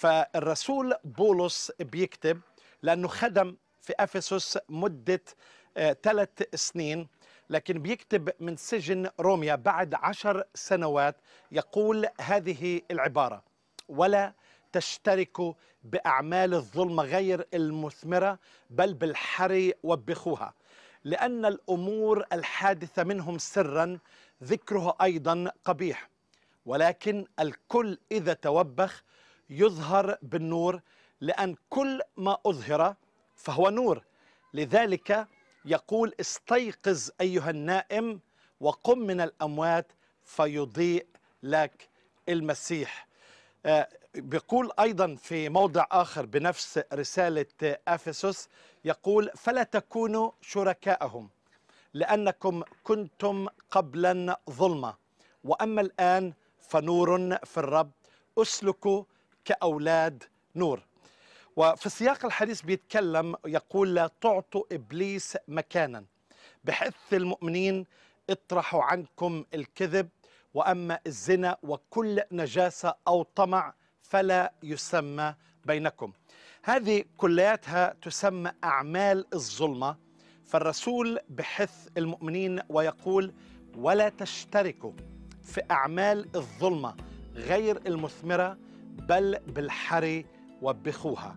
فالرسول بولس بيكتب لأنه خدم في أفسس مدة آه، ثلاث سنين لكن بيكتب من سجن روميا بعد عشر سنوات يقول هذه العبارة ولا تشتركوا بأعمال الظلمة غير المثمرة بل بالحري وبخوها لأن الأمور الحادثة منهم سرا ذكرها أيضا قبيح ولكن الكل إذا توبخ يظهر بالنور لأن كل ما أظهر فهو نور لذلك يقول استيقظ أيها النائم وقم من الأموات فيضيء لك المسيح آه، بيقول أيضا في موضع آخر بنفس رسالة أفسس يقول فلا تكونوا شركاءهم لأنكم كنتم قبلا ظلمة وأما الآن فنور في الرب أسلكوا كأولاد نور وفي سياق الحديث بيتكلم يقول لا تعطوا إبليس مكانا بحث المؤمنين اطرحوا عنكم الكذب وأما الزنا وكل نجاسة أو طمع فلا يسمى بينكم هذه كلياتها تسمى أعمال الظلمة فالرسول بحث المؤمنين ويقول ولا تشتركوا في أعمال الظلمة غير المثمرة بل بالحري وبخوها